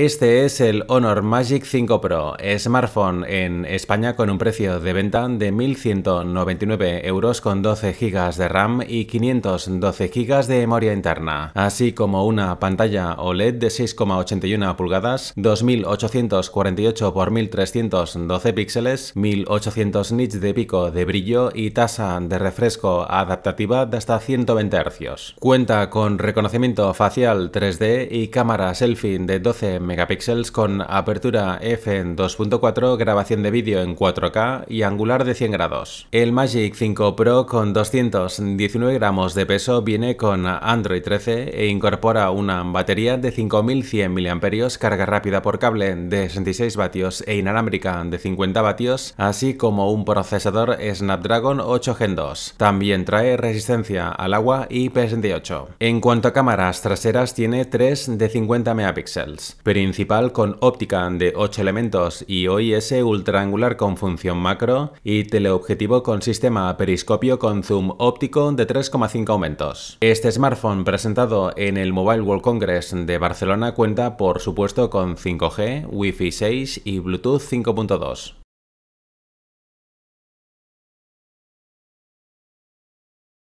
Este es el Honor Magic 5 Pro, smartphone en España con un precio de venta de 1.199 euros con 12 GB de RAM y 512 GB de memoria interna, así como una pantalla OLED de 6,81 pulgadas, 2848 x 1312 píxeles, 1800 nits de pico de brillo y tasa de refresco adaptativa de hasta 120 Hz. Cuenta con reconocimiento facial 3D y cámara selfie de 12 megapíxeles con apertura f en 2.4, grabación de vídeo en 4K y angular de 100 grados. El Magic 5 Pro con 219 gramos de peso viene con Android 13 e incorpora una batería de 5100 mAh, carga rápida por cable de 66 vatios e inalámbrica de 50 vatios, así como un procesador Snapdragon 8 Gen 2. También trae resistencia al agua y 68 En cuanto a cámaras traseras, tiene 3 de 50 megapíxeles principal con óptica de 8 elementos y OIS ultraangular con función macro y teleobjetivo con sistema periscopio con zoom óptico de 3,5 aumentos. Este smartphone presentado en el Mobile World Congress de Barcelona cuenta por supuesto con 5G, Wi-Fi 6 y Bluetooth 5.2.